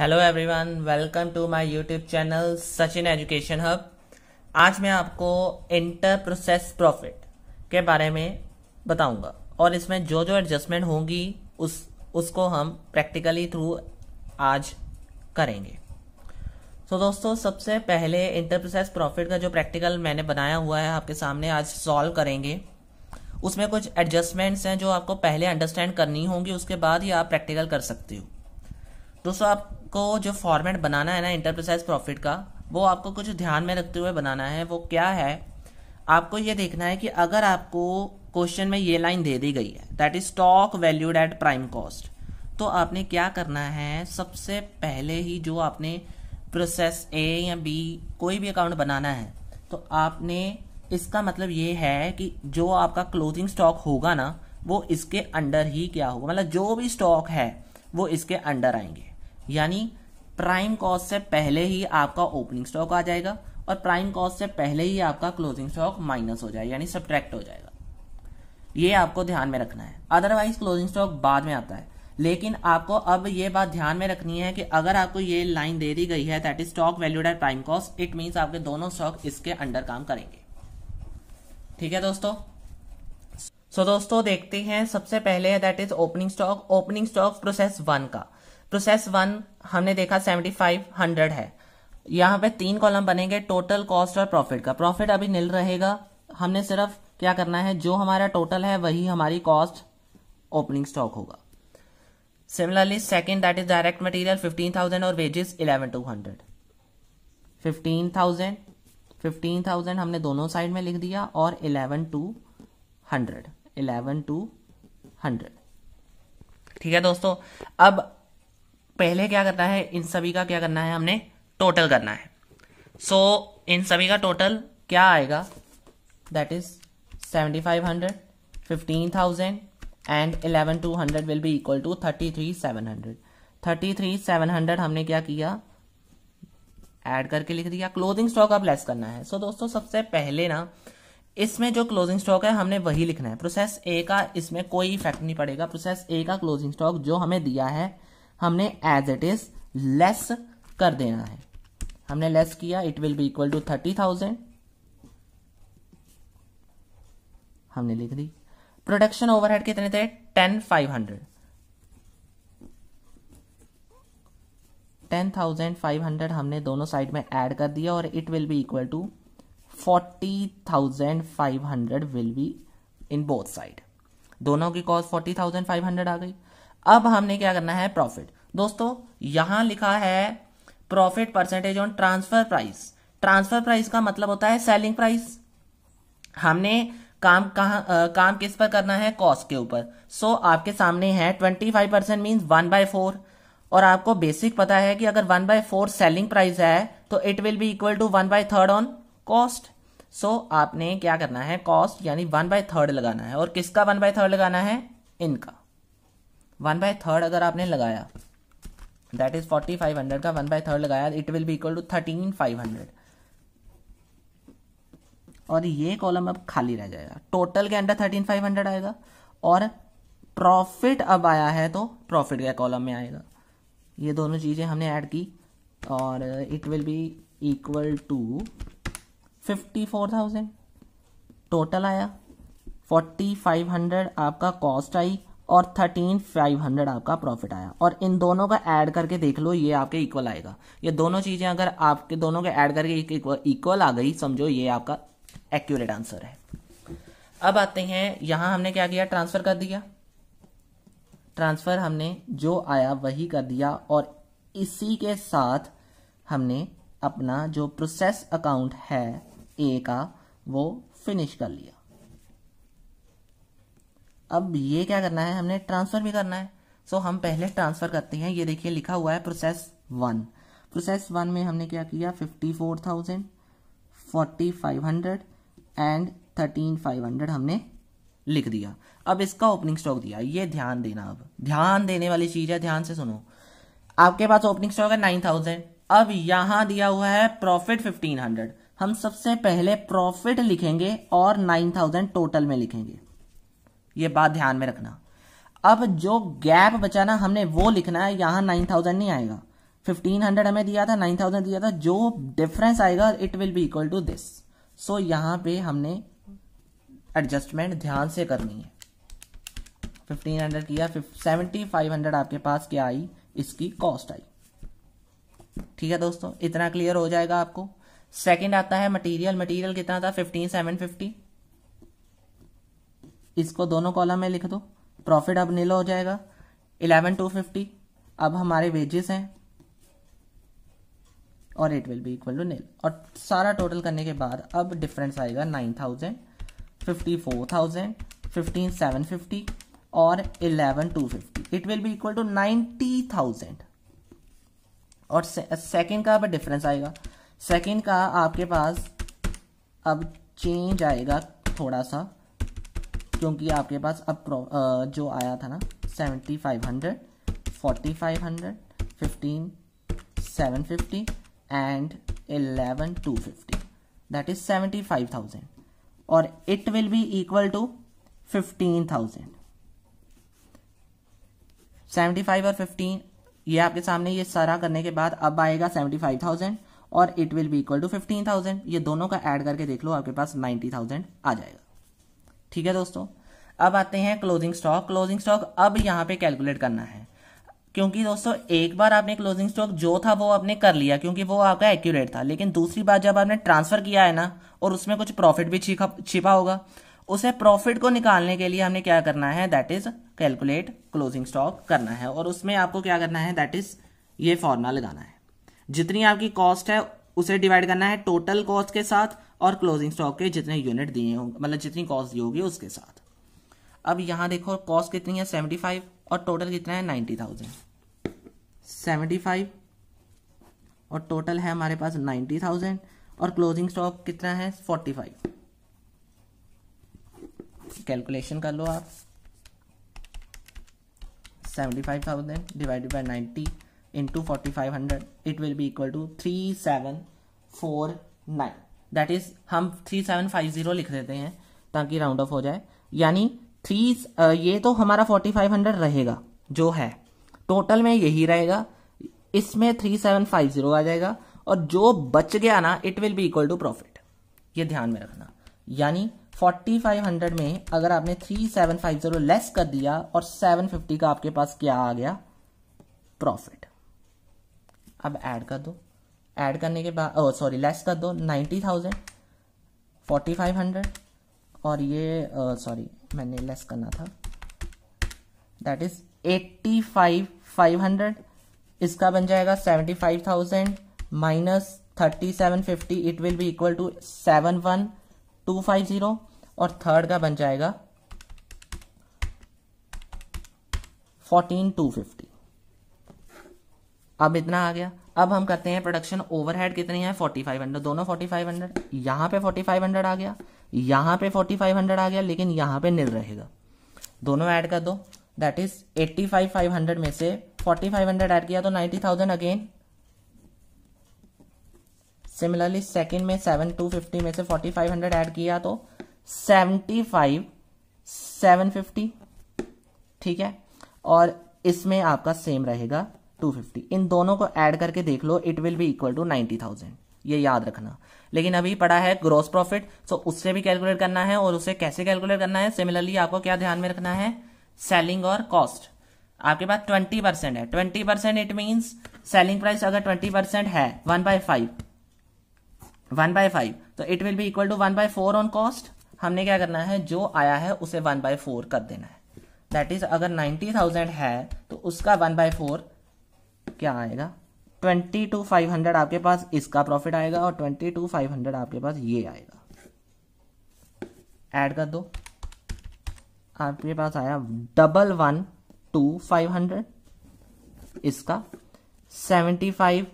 hello everyone welcome to my YouTube channel Sachin education hub आज मैं आपको इंटर प्रोसेस प्रॉफिट के बारे में बताऊंगा और इसमें जो जो एडजस्टमेंट होंगी उस उसको हम प्रैक्टिकली थ्रू आज करेंगे सो so, दोस्तों सबसे पहले इंटर प्रोसेस प्रॉफिट का जो प्रैक्टिकल मैंने बनाया हुआ है आपके सामने आज सॉल्व करेंगे उसमें कुछ एडजस्टमेंट्स हैं जो आपको पहले अंडरस्टैंड करनी होंगी उसके बाद ही आप प्रैक्टिकल कर सकते हो दोस्तों आपको जो फॉर्मेट बनाना है ना इंटरप्राइज प्रॉफिट का वो आपको कुछ ध्यान में रखते हुए बनाना है वो क्या है आपको ये देखना है कि अगर आपको क्वेश्चन में ये लाइन दे दी गई है that is stock valued at prime cost तो आपने क्या करना है सबसे पहले ही जो आपने प्रोसेस ए या बी कोई भी अकाउंट बनाना है तो आपने इसका मतलब ये है कि जो आपका क्लोथिंग स्टॉक होगा ना वो इसके अंडर ही क्या होगा मतलब जो भी स्टॉक है वो इसके अंडर आएंगे यानी प्राइम कॉस्ट से पहले ही आपका ओपनिंग स्टॉक आ जाएगा और प्राइम कॉस्ट से पहले ही आपका क्लोजिंग स्टॉक माइनस हो जाएगा यानी सब्ट्रैक्ट हो जाएगा ये आपको ध्यान में रखना है अदरवाइज क्लोजिंग स्टॉक बाद में आता है लेकिन आपको अब ये बात ध्यान में रखनी है कि अगर आपको ये लाइन दे दी गई है that is stock valued at prime cost it means आपके दोनों स्टॉक इसके अंडर काम करेंगे ठीक है दोस्तों सो so, दोस्तों देखते हैं सबसे पहले that is opening stock opening stock process one का प्रोसेस वन हमने देखा सेवेंटी फाइव हंड्रेड है यहां पे तीन कॉलम बनेंगे टोटल कॉस्ट और प्रॉफिट का प्रॉफिट अभी नील रहेगा हमने सिर्फ क्या करना है जो हमारा टोटल है वही हमारी कॉस्ट ओपनिंग स्टॉक होगा similarly second that is direct material fifteen thousand और wages eleven two hundred fifteen thousand fifteen thousand हमने दोनों साइड में लिख दिया और eleven two hundred eleven two hundred ठीक है दोस्तों अब पहले क्या करना है इन सभी का क्या करना है हमने टोटल करना है सो so, इन सभी का टोटल क्या आएगा that is seventy five hundred fifteen thousand and eleven two hundred will be equal to thirty three seven hundred thirty three seven hundred हमने क्या किया एड करके लिख दिया क्लोजिंग स्टॉक अब लेस करना है सो so, दोस्तों सबसे पहले ना इसमें जो क्लोजिंग स्टॉक है हमने वही लिखना है प्रोसेस ए का इसमें कोई इफेक्ट नहीं पड़ेगा प्रोसेस ए का क्लोजिंग स्टॉक जो हमें दिया है हमने एज इट इज लेस कर देना है हमने लेस किया it will be equal to thirty thousand हमने लिख दी प्रोडक्शन ओवरहेड कितने थे ten five hundred ten thousand five hundred हमने दोनों साइड में ऐड कर दिया और it will be equal to forty thousand five hundred will be in both side दोनों की cost forty thousand five hundred आ गई अब हमने क्या करना है प्रॉफिट दोस्तों यहां लिखा है profit percentage on transfer price transfer price का मतलब होता है सेलिंग प्राइस हमने काम कहा काम किस पर करना है कॉस्ट के ऊपर सो so, आपके सामने है twenty five percent mean one by four और आपको बेसिक पता है कि अगर one by four selling price है तो it will be equal to one by third on cost so आपने क्या करना है कॉस्ट यानी वन बाय थर्ड लगाना है और किसका वन बाय थर्ड लगाना है इनका वन बाय थर्ड अगर आपने लगाया that is forty five hundred का वन बाय थर्ड लगाया it will be equal to thirteen five hundred और ये कॉलम अब खाली रह जाएगा टोटल के अंडर थर्टीन फाइव हंड्रेड आएगा और प्रॉफिट अब आया है तो प्रॉफिट के कॉलम में आएगा ये दोनों चीज़ें हमने ऐड की और it will be equal to fifty four thousand total आया फोर्टी फाइव हंड्रेड आपका कॉस्ट आई और थर्टीन फाइव हंड्रेड आपका प्रॉफिट आया और इन दोनों का ऐड करके देख लो ये आपके इक्वल आएगा ये दोनों चीज़ें अगर आपके दोनों के ऐड करके इक्वल आ गई समझो ये आपका एक्यूरेट आंसर है अब आते हैं यहां हमने क्या किया ट्रांसफर कर दिया ट्रांसफर हमने जो आया वही कर दिया और इसी के साथ हमने अपना जो प्रोसेस अकाउंट है ए का वो फिनिश कर लिया अब ये क्या करना है हमने ट्रांसफर भी करना है सो so, हम पहले ट्रांसफर करते हैं ये देखिए लिखा हुआ है प्रोसेस वन प्रोसेस वन में हमने क्या किया fifty four thousand forty five hundred and thirteen five hundred हमने लिख दिया अब इसका ओपनिंग स्टॉक दिया ये ध्यान देना अब ध्यान देने वाली चीज है ध्यान से सुनो आपके पास ओपनिंग स्टॉक है नाइन थाउजेंड अब यहां दिया हुआ है प्रॉफिट फिफ्टीन हंड्रेड हम सबसे पहले प्रॉफिट लिखेंगे और नाइन थाउजेंड टोटल में लिखेंगे ये बात ध्यान में रखना अब जो गैप बचाना हमने वो लिखना है यहां नाइन थाउजेंड नहीं आएगा फिफ्टीन हंड्रेड हमें दिया था नाइन थाउजेंड दिया था जो डिफरेंस आएगा it will be equal to this so यहां पे हमने एडजस्टमेंट ध्यान से करनी है फिफ्टीन हंड्रेड किया सेवेंटी फाइव हंड्रेड आपके पास क्या आई इसकी कॉस्ट आई ठीक है दोस्तों इतना क्लियर हो जाएगा आपको सेकेंड आता है मटीरियल मटीरियल कितना था फिफ्टीन सेवन फिफ्टी इसको दोनों कॉलम में लिख दो प्रॉफिट अब नीला हो जाएगा इलेवन टू फिफ्टी अब हमारे वेजेस हैं और it will be equal to nil और सारा टोटल करने के बाद अब डिफरेंस आएगा nine thousand fifty four thousand fifteen seven fifty और eleven two fifty it will be equal to ninety thousand और सेकेंड का अब डिफरेंस आएगा सेकेंड का आपके पास अब चेंज आएगा थोड़ा सा क्योंकि आपके पास अब जो आया था ना seventy five hundred forty five hundred fifteen seven fifty and eleven two fifty that is seventy five thousand और it will be equal to fifteen thousand seventy five और फिफ्टीन ये आपके सामने ये सारा करने के बाद अब आएगा सेवेंटी फाइव थाउजेंड और it will be equal to fifteen thousand ये दोनों का ऐड करके देख लो आपके पास नाइन्टी थाउजेंड आ जाएगा ठीक है दोस्तों अब आते हैं क्लोजिंग स्टॉक क्लोजिंग स्टॉक अब यहाँ पे कैलकुलेट करना है क्योंकि दोस्तों एक बार आपने क्लोजिंग स्टॉक जो था वो आपने कर लिया क्योंकि वो आपका एक्यूरेट था लेकिन दूसरी बार जब आपने ट्रांसफर किया है ना और उसमें कुछ प्रॉफिट भी छिपा छिपा होगा उसे प्रॉफिट को निकालने के लिए हमने क्या करना है that is calculate closing stock करना है और उसमें आपको क्या करना है दैट इज ये फॉर्मूला लगाना है जितनी आपकी कॉस्ट है उसे डिवाइड करना है टोटल कॉस्ट के साथ और क्लोजिंग स्टॉक के जितने यूनिट दिए होंगे मतलब जितनी कॉस्ट दी होगी उसके साथ अब यहाँ देखो कॉस्ट कितनी है सेवेंटी फाइव और टोटल कितना है नाइन्टी थाउजेंड सेवेंटी फाइव और टोटल है हमारे पास नाइन्टी थाउजेंड और क्लोजिंग स्टॉक कितना है फोर्टी फाइव कैलकुलेशन कर लो आप seventy five thousand divided by ninety into forty five hundred it will be equal to three seven four nine that is हम थ्री सेवन फाइव जीरो लिख देते हैं ताकि राउंड ऑफ हो जाए यानी थ्री ये तो हमारा फोर्टी फाइव हंड्रेड रहेगा जो है टोटल में यही रहेगा इसमें थ्री सेवन फाइव जीरो आ जाएगा और जो बच गया ना it will be equal to profit ये ध्यान में रखना यानी 4500 में अगर आपने 3750 लेस कर दिया और 750 का आपके पास क्या आ गया प्रॉफिट अब ऐड कर दो ऐड करने के बाद ओ सॉरी लेस कर दो ninety thousand forty five hundred और ये सॉरी oh, मैंने लेस करना था that is eighty five five hundred इसका बन जाएगा seventy five thousand minus thirty seven fifty it will be equal to seven one two five zero और third का बन जाएगा फोर्टीन टू फिफ्टी अब इतना आ गया अब हम करते हैं प्रोडक्शन ओवरहेड कितनी है 4500 दोनों 4500 यहां पे 4500 आ गया यहां पे 4500 आ गया लेकिन यहां पे निल रहेगा दोनों ऐड कर दो दैट इज 85500 में से 4500 ऐड किया तो 90000 अगेन सिमिलरली सेकंड में 7250 में से 4500 ऐड किया तो 75 750 ठीक है और इसमें आपका सेम रहेगा टू फिफ्टी इन दोनों को ऐड करके देख लो it will be equal to ninety thousand ये याद रखना लेकिन अभी पड़ा है ग्रॉस प्रॉफिट सो उससे भी कैलकुलेट करना है और उसे कैसे कैलकुलेट करना है सिमिलरली आपको क्या ध्यान में रखना है सेलिंग और कॉस्ट आपके पास ट्वेंटी परसेंट है twenty percent it means selling price अगर ट्वेंटी परसेंट है one by five one by five तो it will be equal to one by four on cost हमने क्या करना है जो आया है उसे वन बाय फोर कर देना है दैट इज अगर नाइन्टी थाउजेंड है तो उसका वन बाय फोर क्या आएगा ट्वेंटी टू फाइव हंड्रेड आपके पास इसका प्रॉफिट आएगा और ट्वेंटी टू फाइव हंड्रेड आपके पास ये आएगा ऐड कर दो आपके पास आया double one two five hundred इसका सेवेंटी फाइव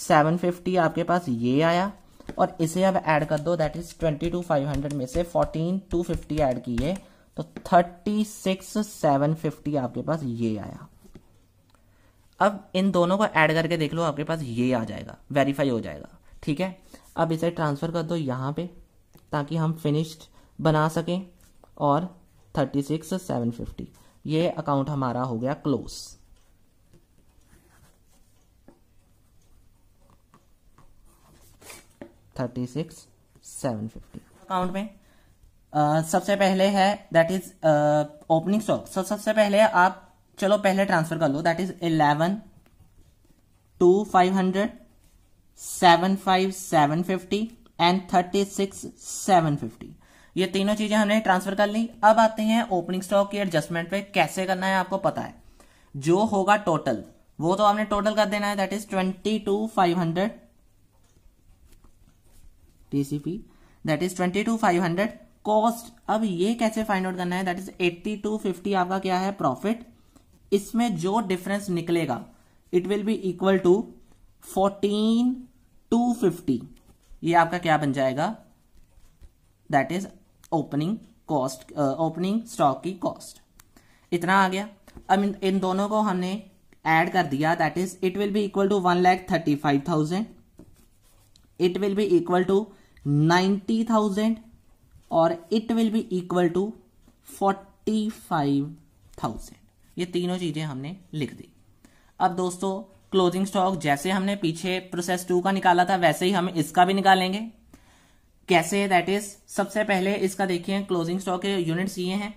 सेवन फिफ्टी आपके पास ये आया और इसे अब ऐड कर दो that is twenty two five hundred में से फोर्टीन टू फिफ्टी एड किए तो थर्टी सिक्स सेवन फिफ्टी आपके पास ये आया अब इन दोनों को ऐड करके देख लो आपके पास ये आ जाएगा वेरीफाई हो जाएगा ठीक है अब इसे ट्रांसफ़र कर दो यहाँ पे ताकि हम फिनिश्ड बना सकें और थर्टी सिक्स सेवन फिफ्टी ये अकाउंट हमारा हो गया close thirty six seven fifty account में uh, सबसे पहले है दैट इज ओपनिंग स्टॉक सबसे पहले आप चलो पहले ट्रांसफर कर लो that is eleven two five hundred seven five seven fifty and thirty six seven fifty ये तीनों चीजें हमने ट्रांसफर कर ली अब आते हैं ओपनिंग स्टॉक की एडजस्टमेंट पे कैसे करना है आपको पता है जो होगा टोटल वो तो आपने टोटल कर देना है that is twenty two five hundred TCP that is twenty two five hundred cost अब ये कैसे फाइंड आउट करना है that is eighty two fifty आपका क्या है प्रॉफिट इसमें जो डिफरेंस निकलेगा it will be equal to fourteen two fifty ये आपका क्या बन जाएगा that is opening cost opening stock की कॉस्ट इतना आ गया अब इन, इन दोनों को हमने एड कर दिया that is it will be equal to one lakh thirty five thousand it will be equal to ninety thousand और it will be equal to forty five thousand ये तीनों चीजें हमने लिख दी अब दोस्तों क्लोजिंग स्टॉक जैसे हमने पीछे प्रोसेस टू का निकाला था वैसे ही हम इसका भी निकालेंगे कैसे दैट इज सबसे पहले इसका देखिए क्लोजिंग स्टॉक के यूनिट्स ये हैं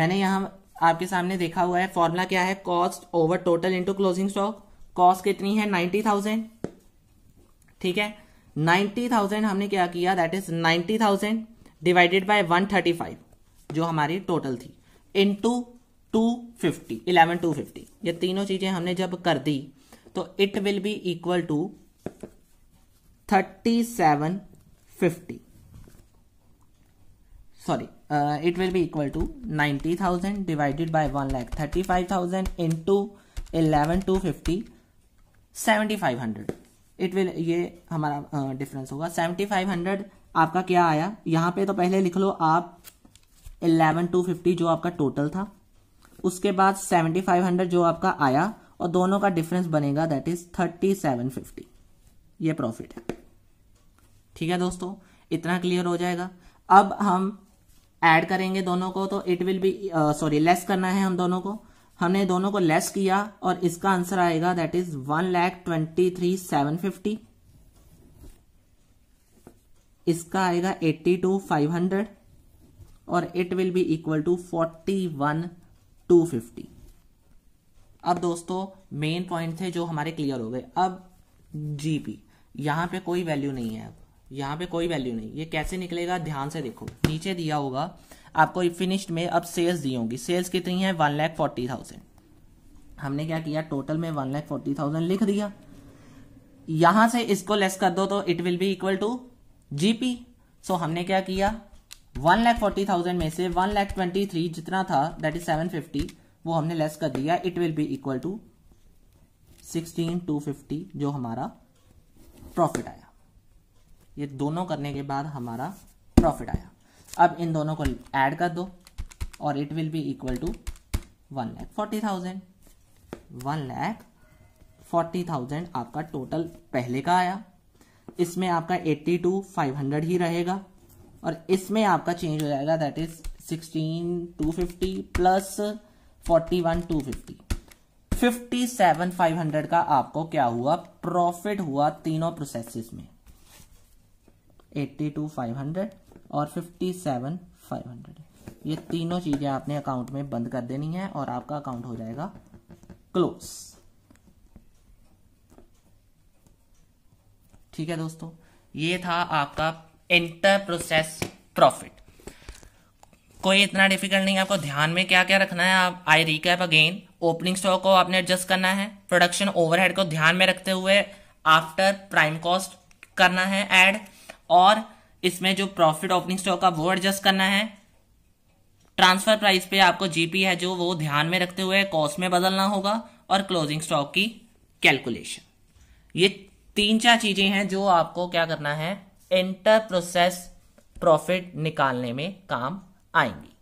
मैंने यहां आपके सामने देखा हुआ है फॉर्मूला क्या है cost over total into closing stock cost कितनी है नाइन्टी थाउजेंड ठीक है नाइन्टी थाउजेंड हमने क्या किया that is ninety thousand divided by one thirty five जो हमारी टोटल थी into two fifty eleven two fifty ये तीनों चीजें हमने जब कर दी तो it will be equal to thirty seven fifty sorry it will be equal to ninety thousand divided by one lakh thirty five thousand into eleven two fifty seventy five hundred it will ये हमारा difference uh, होगा seventy five hundred आपका क्या आया यहां पे तो पहले लिख लो आप इलेवन टू फिफ्टी जो आपका टोटल था उसके बाद सेवेंटी फाइव हंड्रेड जो आपका आया और दोनों का डिफरेंस बनेगा that is thirty seven fifty ये प्रॉफिट है ठीक है दोस्तों इतना क्लियर हो जाएगा अब हम ऐड करेंगे दोनों को तो it will be sorry less करना है हम दोनों को हमने दोनों को लेस किया और इसका आंसर आएगा that is one lakh twenty three seven fifty इसका आएगा एट्टी टू फाइव हंड्रेड और it will be equal to forty one 250 अब दोस्तों मेन पॉइंट थे जो हमारे क्लियर हो गए अब जीपी यहां पे कोई वैल्यू नहीं है अब यहां पे कोई वैल्यू नहीं ये कैसे निकलेगा ध्यान से देखो नीचे दिया होगा आपको फिनिश्ड में अब सेल्स दी होंगी सेल्स कितनी है वन लैख फोर्टी थाउजेंड हमने क्या किया टोटल में वन लैख फोर्टी थाउजेंड लिख दिया यहां से इसको लेस कर दो तो it will be equal to GP so हमने क्या किया वन लैख फोर्टी थाउजेंड में से वन लैख ट्वेंटी थ्री जितना था दैट इज सेवन फिफ्टी वो हमने लेस कर दिया it will be equal to sixteen two fifty जो हमारा प्रॉफिट आया ये दोनों करने के बाद हमारा प्रॉफिट आया अब इन दोनों को ऐड कर दो और it will be equal to one lakh forty thousand one lakh forty thousand आपका टोटल पहले का आया इसमें आपका एट्टी टू फाइव हंड्रेड ही रहेगा और इसमें आपका चेंज हो जाएगा that is sixteen two fifty plus forty one two fifty fifty seven five hundred का आपको क्या हुआ प्रॉफिट हुआ तीनों प्रोसेसेस में एट्टी टू फाइव हंड्रेड और फिफ्टी सेवन फाइव हंड्रेड ये तीनों चीजें आपने अकाउंट में बंद कर देनी है और आपका अकाउंट हो जाएगा क्लोज ठीक है दोस्तों ये था आपका इंटर प्रोसेस प्रॉफिट कोई इतना डिफिकल्ट नहीं है आपको ध्यान में क्या क्या रखना है आप I recap again opening stock को आपने एडजस्ट करना है प्रोडक्शन ओवरहेड को ध्यान में रखते हुए आफ्टर प्राइम कॉस्ट करना है एड और इसमें जो प्रॉफिट ओपनिंग स्टॉक का वो एडजस्ट करना है ट्रांसफर प्राइस पे आपको जीपी है जो वो ध्यान में रखते हुए कॉस्ट में बदलना होगा और क्लोजिंग स्टॉक की कैलकुलेशन ये तीन चार चीजें हैं जो आपको क्या करना है इंटर प्रोसेस प्रॉफिट निकालने में काम आएंगी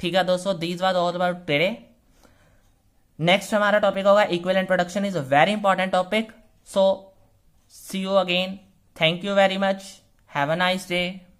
ठीक है दोस्तों दीज बात ऑल अबाउट टेरे नेक्स्ट हमारा टॉपिक होगा equal production is a very important topic so see you again thank you very much have a nice day